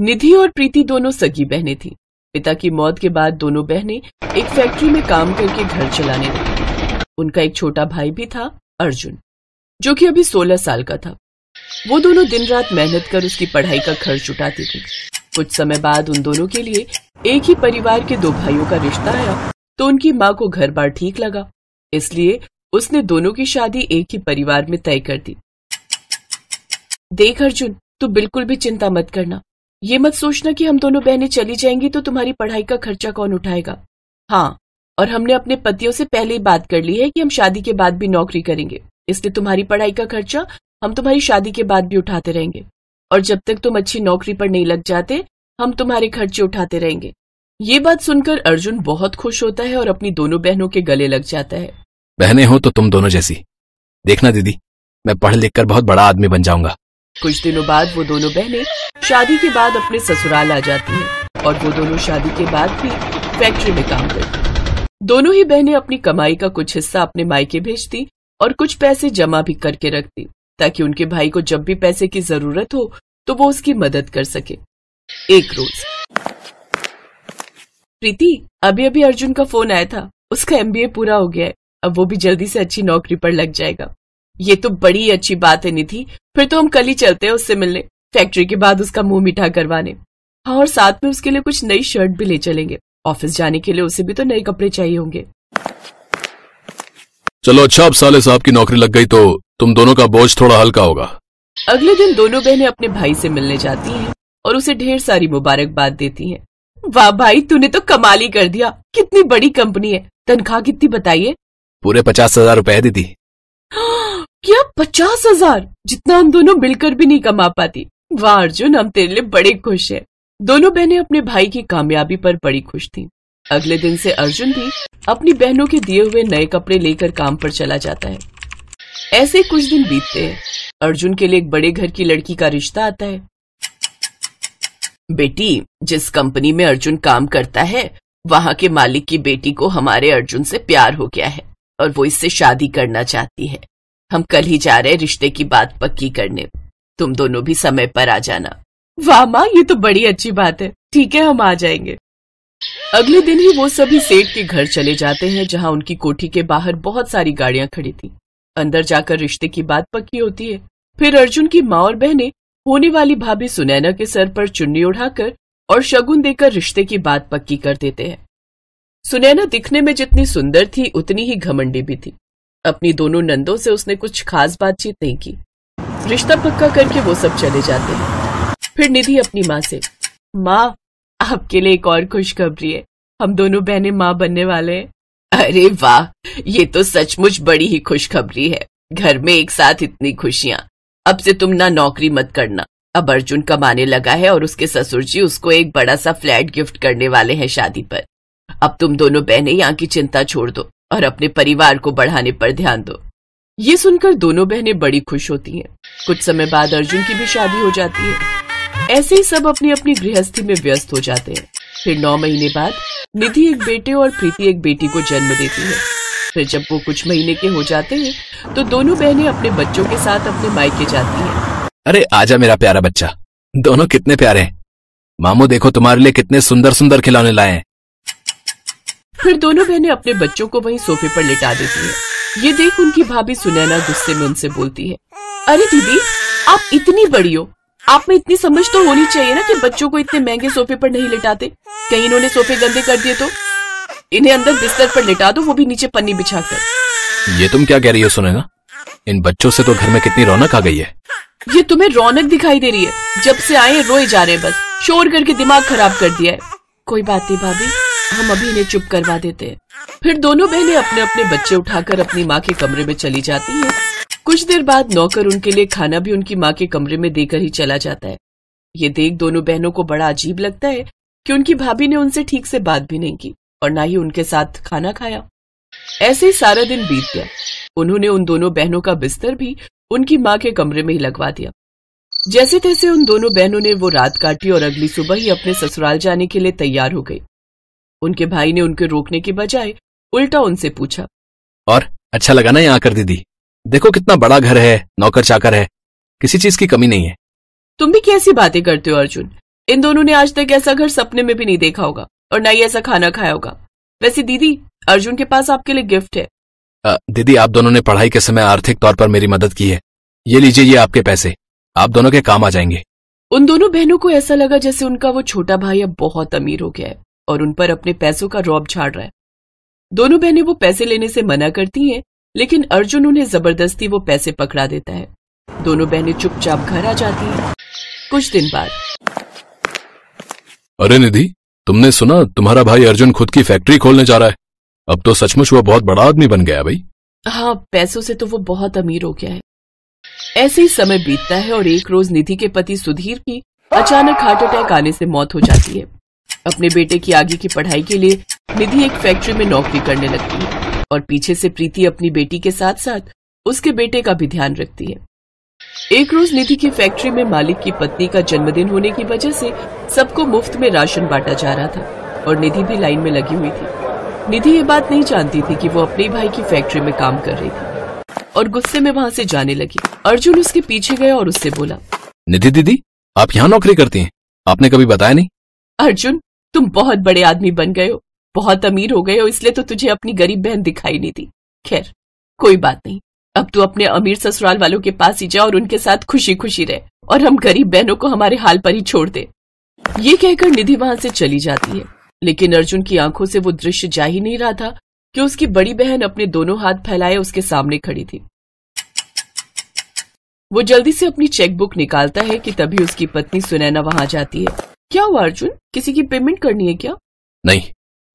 निधि और प्रीति दोनों सगी बहनें थीं। पिता की मौत के बाद दोनों बहनें एक फैक्ट्री में काम करके घर चलाने लगी उनका एक छोटा भाई भी था अर्जुन जो कि अभी 16 साल का था वो दोनों दिन रात मेहनत कर उसकी पढ़ाई का खर्च उठाती थी कुछ समय बाद उन दोनों के लिए एक ही परिवार के दो भाइयों का रिश्ता आया तो उनकी माँ को घर बार ठीक लगा इसलिए उसने दोनों की शादी एक ही परिवार में तय कर दी देख अर्जुन तू बिल्कुल भी चिंता मत करना ये मत सोचना कि हम दोनों बहनें चली जाएंगी तो तुम्हारी पढ़ाई का खर्चा कौन उठाएगा हाँ और हमने अपने पतियों से पहले ही बात कर ली है कि हम शादी के बाद भी नौकरी करेंगे इसलिए तुम्हारी पढ़ाई का खर्चा हम तुम्हारी शादी के बाद भी उठाते रहेंगे और जब तक तुम अच्छी नौकरी पर नहीं लग जाते हम तुम्हारे खर्चे उठाते रहेंगे ये बात सुनकर अर्जुन बहुत खुश होता है और अपनी दोनों बहनों के गले लग जाता है बहने हो तो तुम दोनों जैसी देखना दीदी मैं पढ़ लिख कर बहुत बड़ा आदमी बन जाऊंगा कुछ दिनों बाद वो दोनों बहनें शादी के बाद अपने ससुराल आ जाती हैं और वो दोनों शादी के बाद भी फैक्ट्री में काम करती दोनों ही बहनें अपनी कमाई का कुछ हिस्सा अपने मायके भेजती और कुछ पैसे जमा भी करके रखती ताकि उनके भाई को जब भी पैसे की जरूरत हो तो वो उसकी मदद कर सके एक रोज प्रीति अभी अभी अर्जुन का फोन आया था उसका एमबीए पूरा हो गया है अब वो भी जल्दी से अच्छी नौकरी पर लग जाएगा ये तो बड़ी अच्छी बात है निधि फिर तो हम कल ही चलते हैं उससे मिलने फैक्ट्री के बाद उसका मुंह मीठा करवाने हाँ और साथ में उसके लिए कुछ नई शर्ट भी ले चलेंगे ऑफिस जाने के लिए उसे भी तो नए कपड़े चाहिए होंगे चलो अच्छा अब साले साहब की नौकरी लग गई तो तुम दोनों का बोझ थोड़ा हल्का होगा अगले दिन दोनों बहनें अपने भाई से मिलने जाती हैं और उसे ढेर सारी मुबारकबाद देती हैं वाह भाई तूने तो कमाल ही कर दिया कितनी बड़ी कंपनी है तनख्वाह कितनी बताइए पूरे पचास हजार रूपए दीदी हाँ, क्या पचास हजार जितना हम दोनों मिलकर भी नहीं कमा पाती वाह अर्जुन हम तेरे लिए बड़े खुश हैं दोनों बहनें अपने भाई की कामयाबी पर बड़ी खुश थीं। अगले दिन से अर्जुन भी अपनी बहनों के दिए हुए नए कपड़े लेकर काम पर चला जाता है ऐसे कुछ दिन बीतते हैं अर्जुन के लिए एक बड़े घर की लड़की का रिश्ता आता है बेटी जिस कंपनी में अर्जुन काम करता है वहाँ के मालिक की बेटी को हमारे अर्जुन से प्यार हो गया है और वो इससे शादी करना चाहती है हम कल ही जा रहे रिश्ते की बात पक्की करने तुम दोनों भी समय पर आ जाना वाह माँ ये तो बड़ी अच्छी बात है ठीक है हम आ जाएंगे अगले दिन ही वो सभी सेठ के घर चले जाते हैं जहाँ उनकी कोठी के बाहर बहुत सारी गाड़ियां खड़ी थी अंदर जाकर रिश्ते की बात पक्की होती है फिर अर्जुन की माँ और बहनें होने वाली भाभी सुनैना के सर पर चुन्नी उड़ाकर और शगुन देकर रिश्ते की बात पक्की कर देते हैं सुनैना दिखने में जितनी सुंदर थी उतनी ही घमंडी भी थी अपनी दोनों नंदों से उसने कुछ खास बातचीत नहीं की रिश्ता पक्का करके वो सब चले जाते हैं फिर निधि अपनी माँ से माँ आपके लिए एक और खुशखबरी है हम दोनों बहनें माँ बनने वाले हैं अरे वाह ये तो सचमुच बड़ी ही खुशखबरी है घर में एक साथ इतनी खुशियाँ अब से तुम ना नौकरी मत करना अब अर्जुन कमाने लगा है और उसके ससुर जी उसको एक बड़ा सा फ्लैट गिफ्ट करने वाले हैं शादी पर अब तुम दोनों बहनें यहाँ की चिंता छोड़ दो और अपने परिवार को बढ़ाने पर ध्यान दो ये सुनकर दोनों बहनें बड़ी खुश होती हैं। कुछ समय बाद अर्जुन की भी शादी हो जाती है ऐसे ही सब अपनी अपनी गृहस्थी में व्यस्त हो जाते हैं फिर नौ महीने बाद निधि एक बेटे और प्रीति एक बेटी को जन्म देती है फिर जब वो कुछ महीने के हो जाते हैं तो दोनों बहनें अपने बच्चों के साथ अपने मायके जाती हैं। अरे आजा मेरा प्यारा बच्चा दोनों कितने प्यारे हैं मामू देखो तुम्हारे लिए कितने सुंदर सुंदर खिलौने लाए हैं फिर दोनों बहनें अपने बच्चों को वहीं सोफे पर लिटा देती हैं। ये देख उनकी भाभी सुनैना गुस्से में उनसे बोलती है अरे दीदी आप इतनी बड़ी हो आप में इतनी समझ तो होनी चाहिए ना कि बच्चों को इतने महंगे सोफे पर नहीं लिटाते कहीं इन्होंने सोफे गंदे कर दिए तो इन्हें अंदर बिस्तर पर लिटा दो वो भी नीचे पन्नी बिछा कर ये तुम क्या कह रही हो सुनैना इन बच्चों से तो घर में कितनी रौनक आ गई है ये तुम्हें रौनक दिखाई दे रही है जब से आए रोए जा रहे बस शोर करके दिमाग खराब कर दिया है कोई बात नहीं भाभी हम अभी इन्हें चुप करवा देते हैं फिर दोनों बहनें अपने अपने बच्चे उठाकर अपनी माँ के कमरे में चली जाती हैं। कुछ देर बाद नौकर उनके लिए खाना भी उनकी माँ के कमरे में देकर ही चला जाता है ये देख दोनों बहनों को बड़ा अजीब लगता है कि उनकी भाभी ने उनसे ठीक से बात भी नहीं की और ना ही उनके साथ खाना खाया ऐसे ही सारा दिन बीत गया उन्होंने उन दोनों बहनों का बिस्तर भी उनकी माँ के कमरे में ही लगवा दिया जैसे तैसे उन दोनों बहनों ने वो रात काटी और अगली सुबह ही अपने ससुराल जाने के लिए तैयार हो गई उनके भाई ने उनके रोकने के बजाय उल्टा उनसे पूछा और अच्छा लगा ना यहाँ कर दीदी देखो कितना बड़ा घर है नौकर चाकर है किसी चीज की कमी नहीं है तुम भी कैसी बातें करते हो अर्जुन इन दोनों ने आज तक ऐसा घर सपने में भी नहीं देखा होगा और ना ही ऐसा खाना खाया होगा वैसे दीदी अर्जुन के पास आपके लिए गिफ्ट है आ, दीदी आप दोनों ने पढ़ाई के समय आर्थिक तौर पर मेरी मदद की है ये लीजिए ये आपके पैसे आप दोनों के काम आ जाएंगे उन दोनों बहनों को ऐसा लगा जैसे उनका वो छोटा भाई अब बहुत अमीर हो गया है और उन पर अपने पैसों का रौब झाड़ रहा है दोनों बहनें वो पैसे लेने से मना करती हैं लेकिन अर्जुन उन्हें जबरदस्ती वो पैसे पकड़ा देता है दोनों बहनें चुपचाप घर आ जाती हैं कुछ दिन बाद अरे निधि तुमने सुना तुम्हारा भाई अर्जुन खुद की फैक्ट्री खोलने जा रहा है अब तो सचमुच वो बहुत बड़ा आदमी बन गया भाई हाँ पैसों से तो वो बहुत अमीर हो गया है ऐसे ही समय बीतता है और एक रोज निधि के पति सुधीर की अचानक हार्ट अटैक आने से मौत हो जाती है अपने बेटे की आगे की पढ़ाई के लिए निधि एक फैक्ट्री में नौकरी करने लगती है और पीछे से प्रीति अपनी बेटी के साथ साथ उसके बेटे का भी ध्यान रखती है एक रोज निधि की फैक्ट्री में मालिक की पत्नी का जन्मदिन होने की वजह से सबको मुफ्त में राशन बांटा जा रहा था और निधि भी लाइन में लगी हुई थी निधि ये बात नहीं जानती थी कि वो अपने भाई की फैक्ट्री में काम कर रही थी और गुस्से में वहाँ से जाने लगी अर्जुन उसके पीछे गया और उससे बोला निधि दीदी आप यहाँ नौकरी करती हैं आपने कभी बताया नहीं अर्जुन तुम बहुत बड़े आदमी बन गए हो बहुत अमीर हो गए हो इसलिए तो तुझे अपनी गरीब बहन दिखाई नहीं दी खैर कोई बात नहीं अब तू अपने अमीर ससुराल वालों के पास ही जा और उनके साथ खुशी खुशी रहे और हम गरीब बहनों को हमारे हाल पर ही छोड़ दे ये कहकर निधि वहां से चली जाती है लेकिन अर्जुन की आंखों से वो दृश्य जा ही नहीं रहा था कि उसकी बड़ी बहन अपने दोनों हाथ फैलाए उसके सामने खड़ी थी वो जल्दी से अपनी चेकबुक निकालता है कि तभी उसकी पत्नी सुनैना वहां जाती है क्या हुआ अर्जुन किसी की पेमेंट करनी है क्या नहीं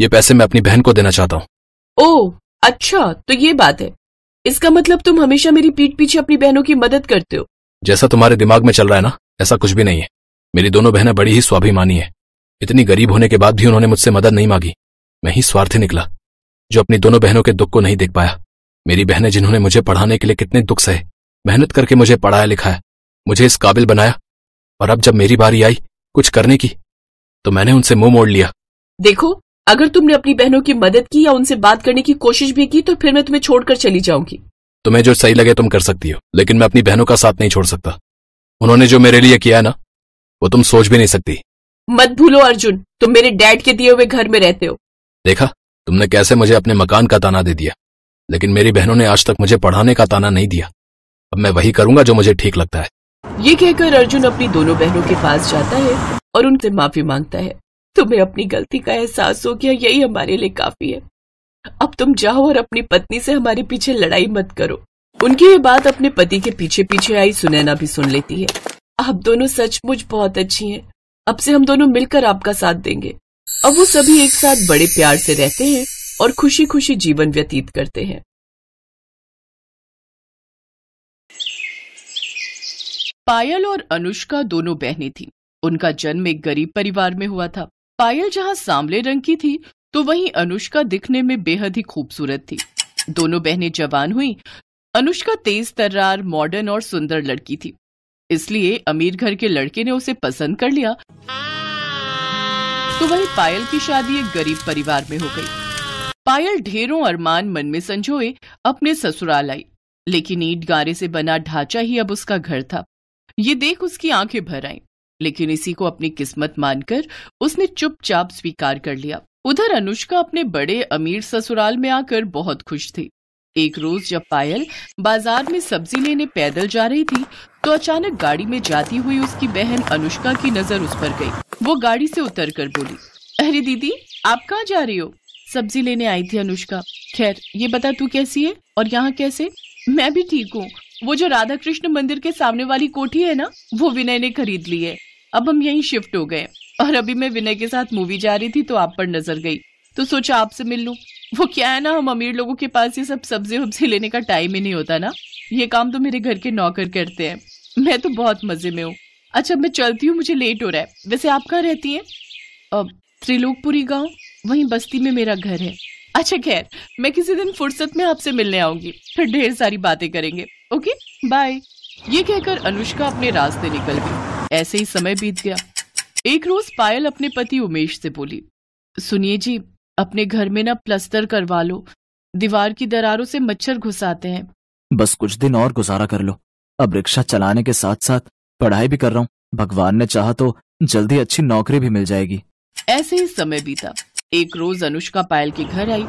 ये पैसे मैं अपनी बहन को देना चाहता हूँ ओह अच्छा तो ये बात है इसका मतलब तुम हमेशा मेरी पीठ पीछे अपनी बहनों की मदद करते हो जैसा तुम्हारे दिमाग में चल रहा है ना ऐसा कुछ भी नहीं है मेरी दोनों बहनें बड़ी ही स्वाभिमानी है इतनी गरीब होने के बाद भी उन्होंने मुझसे मदद नहीं मांगी मैं ही स्वार्थी निकला जो अपनी दोनों बहनों के दुख को नहीं देख पाया मेरी बहनें जिन्होंने मुझे पढ़ाने के लिए कितने दुख सहे मेहनत करके मुझे पढ़ाया लिखाया मुझे इस काबिल बनाया और अब जब मेरी बारी आई कुछ करने की तो मैंने उनसे मुंह मोड़ लिया देखो अगर तुमने अपनी बहनों की मदद की या उनसे बात करने की कोशिश भी की तो फिर मैं तुम्हें छोड़कर चली जाऊंगी तुम्हें जो सही लगे तुम कर सकती हो लेकिन मैं अपनी बहनों का साथ नहीं छोड़ सकता उन्होंने जो मेरे लिए किया ना वो तुम सोच भी नहीं सकती मत भूलो अर्जुन तुम मेरे डैड के दिए हुए घर में रहते हो देखा तुमने कैसे मुझे अपने मकान का ताना दे दिया लेकिन मेरी बहनों ने आज तक मुझे पढ़ाने का ताना नहीं दिया अब मैं वही करूंगा जो मुझे ठीक लगता है ये कहकर अर्जुन अपनी दोनों बहनों के पास जाता है और उनसे माफी मांगता है तुम्हें अपनी गलती का एहसास हो गया यही हमारे लिए काफी है अब तुम जाओ और अपनी पत्नी से हमारे पीछे लड़ाई मत करो उनकी ये बात अपने पति के पीछे पीछे आई सुनैना भी सुन लेती है आप दोनों सचमुच बहुत अच्छी हैं अब से हम दोनों मिलकर आपका साथ देंगे अब वो सभी एक साथ बड़े प्यार से रहते हैं और खुशी खुशी जीवन व्यतीत करते हैं पायल और अनुष्का दोनों बहनें थीं। उनका जन्म एक गरीब परिवार में हुआ था पायल जहाँ सांवले रंग की थी तो वहीं अनुष्का दिखने में बेहद ही खूबसूरत थी दोनों बहनें जवान हुई अनुष्का तेज तर्रार मॉडर्न और सुंदर लड़की थी इसलिए अमीर घर के लड़के ने उसे पसंद कर लिया तो वही पायल की शादी एक गरीब परिवार में हो गई पायल ढेरों अरमान मन में संजोए अपने ससुराल आई लेकिन ईट गारे से बना ढांचा ही अब उसका घर था ये देख उसकी आंखें भर आईं लेकिन इसी को अपनी किस्मत मानकर उसने चुपचाप स्वीकार कर लिया उधर अनुष्का अपने बड़े अमीर ससुराल में आकर बहुत खुश थी एक रोज जब पायल बाजार में सब्जी लेने पैदल जा रही थी तो अचानक गाड़ी में जाती हुई उसकी बहन अनुष्का की नजर उस पर गई वो गाड़ी से उतर कर बोली अरे दीदी आप कहाँ जा रही हो सब्जी लेने आई थी अनुष्का खैर ये बता तू कैसी है और यहाँ कैसे मैं भी ठीक हूँ वो जो राधा कृष्ण मंदिर के सामने वाली कोठी है ना वो विनय ने खरीद ली है अब हम यहीं शिफ्ट हो गए और अभी मैं विनय के साथ मूवी जा रही थी तो आप पर नजर गई तो सोचा आपसे मिल लू वो क्या है ना हम अमीर लोगों के पास ये सब सब्जी वब्जी लेने का टाइम ही नहीं होता ना ये काम तो मेरे घर के नौकर करते हैं मैं तो बहुत मजे में हूँ अच्छा मैं चलती हूँ मुझे लेट हो रहा है वैसे आप कहाँ रहती है त्रिलोकपुरी गाँव वही बस्ती में मेरा घर है अच्छा खैर मैं किसी दिन फुर्सत में आपसे मिलने आऊंगी फिर ढेर सारी बातें करेंगे ओके बाय ये कहकर अनुष्का अपने रास्ते निकल गई ऐसे ही समय बीत गया एक रोज पायल अपने पति उमेश से बोली सुनिए जी अपने घर में ना प्लस्तर करवा लो दीवार की दरारों से मच्छर घुसाते हैं बस कुछ दिन और गुजारा कर लो अब रिक्शा चलाने के साथ साथ पढ़ाई भी कर रहा हूँ भगवान ने चाहा तो जल्दी अच्छी नौकरी भी मिल जाएगी ऐसे ही समय बीता एक रोज अनुष्का पायल के घर आई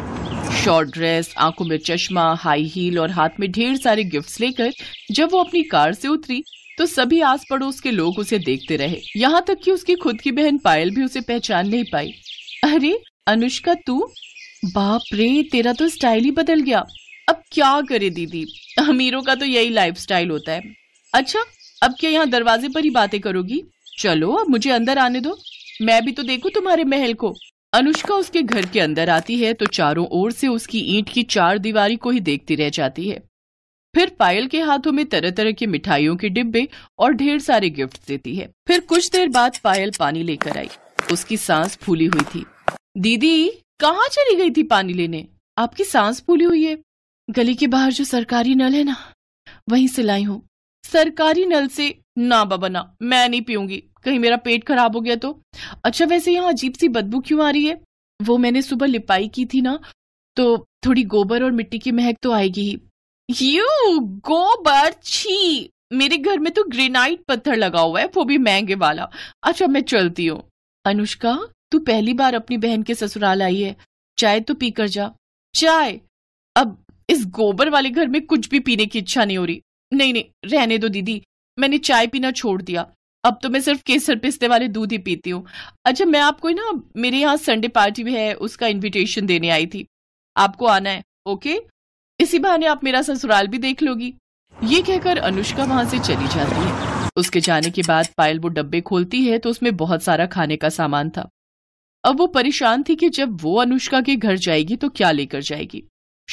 शॉर्ट ड्रेस आंखों में चश्मा हाई हील और हाथ में ढेर सारे गिफ्ट्स लेकर जब वो अपनी कार से उतरी तो सभी आस पड़ोस के लोग उसे देखते रहे यहाँ तक कि उसकी खुद की बहन पायल भी उसे पहचान नहीं पाई अरे अनुष्का तू बाप रे तेरा तो स्टाइल ही बदल गया अब क्या करे दीदी अमीरों का तो यही स्टाइल होता है अच्छा अब क्या यहाँ दरवाजे पर ही बातें करोगी चलो अब मुझे अंदर आने दो मैं भी तो देखू तुम्हारे महल को अनुष्का उसके घर के अंदर आती है तो चारों ओर से उसकी ईंट की चार दीवारी को ही देखती रह जाती है फिर पायल के हाथों में तरह तरह की मिठाइयों के डिब्बे और ढेर सारे गिफ्ट देती है फिर कुछ देर बाद पायल पानी लेकर आई उसकी सांस फूली हुई थी दीदी कहाँ चली गई थी पानी लेने आपकी सांस फूली हुई है गली के बाहर जो सरकारी नल है ना वहीं से लाई हूँ सरकारी नल से ना बाबा ना मैं नहीं पीऊंगी कहीं मेरा पेट खराब हो गया तो अच्छा वैसे यहाँ अजीब सी बदबू क्यों आ रही है वो मैंने सुबह लिपाई की थी ना तो थोड़ी गोबर और मिट्टी की महक तो आएगी ही यू गोबर छी मेरे घर में तो ग्रेनाइट पत्थर लगा हुआ है वो भी महंगे वाला अच्छा मैं चलती हूँ अनुष्का तू पहली बार अपनी बहन के ससुराल आई है चाय तो पी कर जा चाय अब इस गोबर वाले घर में कुछ भी पीने की इच्छा नहीं हो रही नहीं नहीं रहने दो दीदी मैंने चाय पीना छोड़ दिया अब तो मैं सिर्फ केसर पिस्ते वाले दूध ही पीती हूँ अच्छा मैं आपको ना मेरे यहाँ संडे पार्टी भी है उसका इन्विटेशन देने आई थी आपको आना है ओके इसी बहाने आप मेरा ससुराल भी देख लोगी ये कहकर अनुष्का वहां से चली जाती है उसके जाने के बाद पायल वो डब्बे खोलती है तो उसमें बहुत सारा खाने का सामान था अब वो परेशान थी कि जब वो अनुष्का के घर जाएगी तो क्या लेकर जाएगी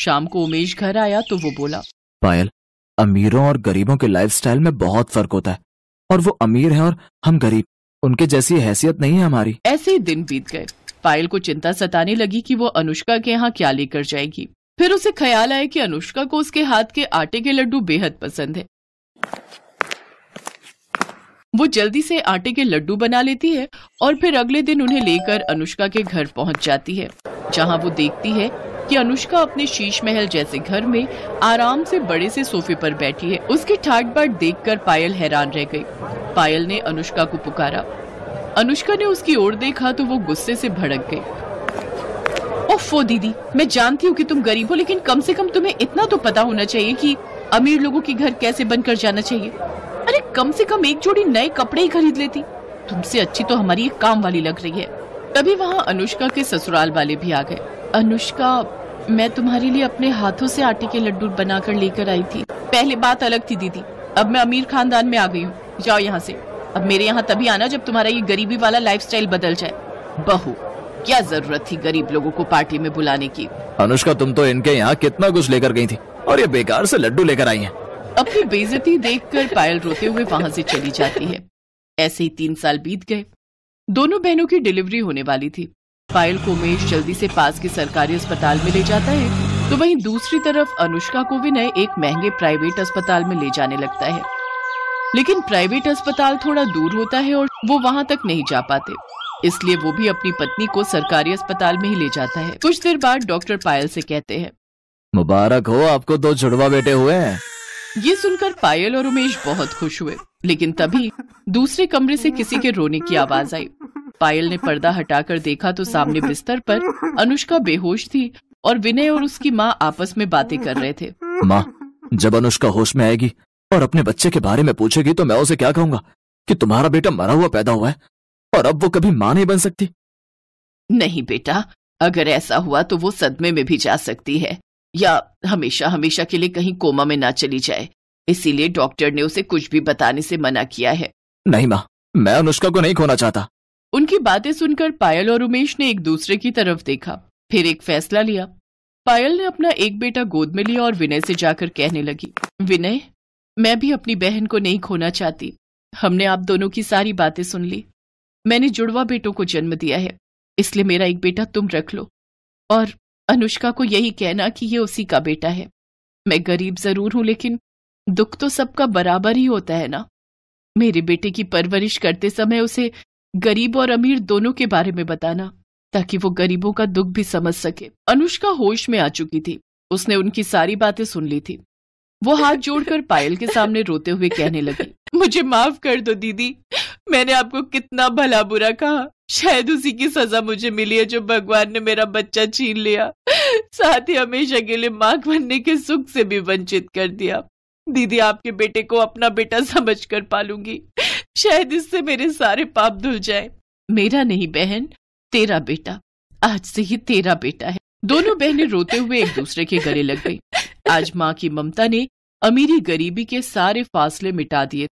शाम को उमेश घर आया तो वो बोला पायल अमीरों और गरीबों के लाइफस्टाइल में बहुत फर्क होता है और वो अमीर है और हम गरीब उनके जैसी हैसियत नहीं है हमारी ऐसे ही दिन बीत गए पायल को चिंता सताने लगी कि वो अनुष्का के यहाँ क्या लेकर जाएगी फिर उसे ख्याल आया कि अनुष्का को उसके हाथ के आटे के लड्डू बेहद पसंद है वो जल्दी से आटे के लड्डू बना लेती है और फिर अगले दिन उन्हें लेकर अनुष्का के घर पहुंच जाती है जहां वो देखती है कि अनुष्का अपने शीश महल जैसे घर में आराम से बड़े से सोफे पर बैठी है उसकी ठाट बाट देख पायल हैरान रह गई पायल ने अनुष्का को पुकारा अनुष्का ने उसकी ओर देखा तो वो गुस्से से भड़क गई ओफो दीदी मैं जानती हूँ कि तुम गरीब हो लेकिन कम से कम तुम्हें इतना तो पता होना चाहिए कि अमीर लोगों के घर कैसे बनकर जाना चाहिए अरे कम से कम एक जोड़ी नए कपड़े ही खरीद लेती तुमसे अच्छी तो हमारी एक काम वाली लग रही है तभी वहाँ अनुष्का के ससुराल वाले भी आ गए अनुष्का मैं तुम्हारे लिए अपने हाथों से आटे के लड्डू बनाकर लेकर आई थी पहले बात अलग थी दीदी अब मैं अमीर खानदान में आ गई हूँ जाओ यहाँ से अब मेरे यहाँ तभी आना जब तुम्हारा ये गरीबी वाला लाइफस्टाइल बदल जाए बहु क्या जरूरत थी गरीब लोगों को पार्टी में बुलाने की अनुष्का तुम तो इनके यहाँ कितना कुछ लेकर गई थी और ये बेकार से लड्डू लेकर आई है अपनी बेजती देख पायल रोते हुए वहाँ से चली जाती है ऐसे ही तीन साल बीत गए दोनों बहनों की डिलीवरी होने वाली थी पायल को उमेश जल्दी से पास के सरकारी अस्पताल में ले जाता है तो वहीं दूसरी तरफ अनुष्का को विनय एक महंगे प्राइवेट अस्पताल में ले जाने लगता है लेकिन प्राइवेट अस्पताल थोड़ा दूर होता है और वो वहाँ तक नहीं जा पाते इसलिए वो भी अपनी पत्नी को सरकारी अस्पताल में ही ले जाता है कुछ देर बाद डॉक्टर पायल से कहते हैं मुबारक हो आपको दो जुड़वा बेटे हुए हैं ये सुनकर पायल और उमेश बहुत खुश हुए लेकिन तभी दूसरे कमरे से किसी के रोने की आवाज आई पायल ने पर्दा हटाकर देखा तो सामने बिस्तर पर अनुष्का बेहोश थी और विनय और उसकी माँ आपस में बातें कर रहे थे माँ जब अनुष्का होश में आएगी और अपने बच्चे के बारे में पूछेगी तो मैं उसे क्या कहूंगा कि तुम्हारा बेटा मरा हुआ पैदा हुआ है और अब वो कभी माँ नहीं बन सकती नहीं बेटा अगर ऐसा हुआ तो वो सदमे में भी जा सकती है या हमेशा हमेशा के लिए कहीं कोमा में ना चली जाए इसीलिए डॉक्टर ने उसे कुछ भी बताने से मना किया है नहीं माँ मैं अनुष्का को नहीं खोना चाहता उनकी बातें सुनकर पायल और उमेश ने एक दूसरे की तरफ देखा फिर एक फैसला लिया पायल ने अपना एक बेटा गोद में लिया और विनय से जाकर कहने लगी विनय मैं भी अपनी बहन को नहीं खोना चाहती हमने आप दोनों की सारी बातें सुन ली मैंने जुड़वा बेटों को जन्म दिया है इसलिए मेरा एक बेटा तुम रख लो और अनुष्का को यही कहना कि ये उसी का बेटा है मैं गरीब जरूर हूं लेकिन दुख तो सबका बराबर ही होता है ना मेरे बेटे की परवरिश करते समय उसे गरीब और अमीर दोनों के बारे में बताना ताकि वो गरीबों का दुख भी समझ सके अनुष्का होश में आ चुकी थी उसने उनकी सारी बातें सुन ली थी वो हाथ जोड़कर पायल के सामने रोते हुए कहने लगी मुझे माफ कर दो दीदी मैंने आपको कितना भला बुरा कहा शायद उसी की सजा मुझे मिली है जो भगवान ने मेरा बच्चा छीन लिया साथ ही हमेशा के लिए माँ बनने के सुख से भी वंचित कर दिया दीदी आपके बेटे को अपना बेटा समझ कर पालूंगी शायद इससे मेरे सारे पाप धुल जाए मेरा नहीं बहन तेरा बेटा आज से ही तेरा बेटा है दोनों बहनें रोते हुए एक दूसरे के गले लग गई आज माँ की ममता ने अमीरी गरीबी के सारे फासले मिटा दिए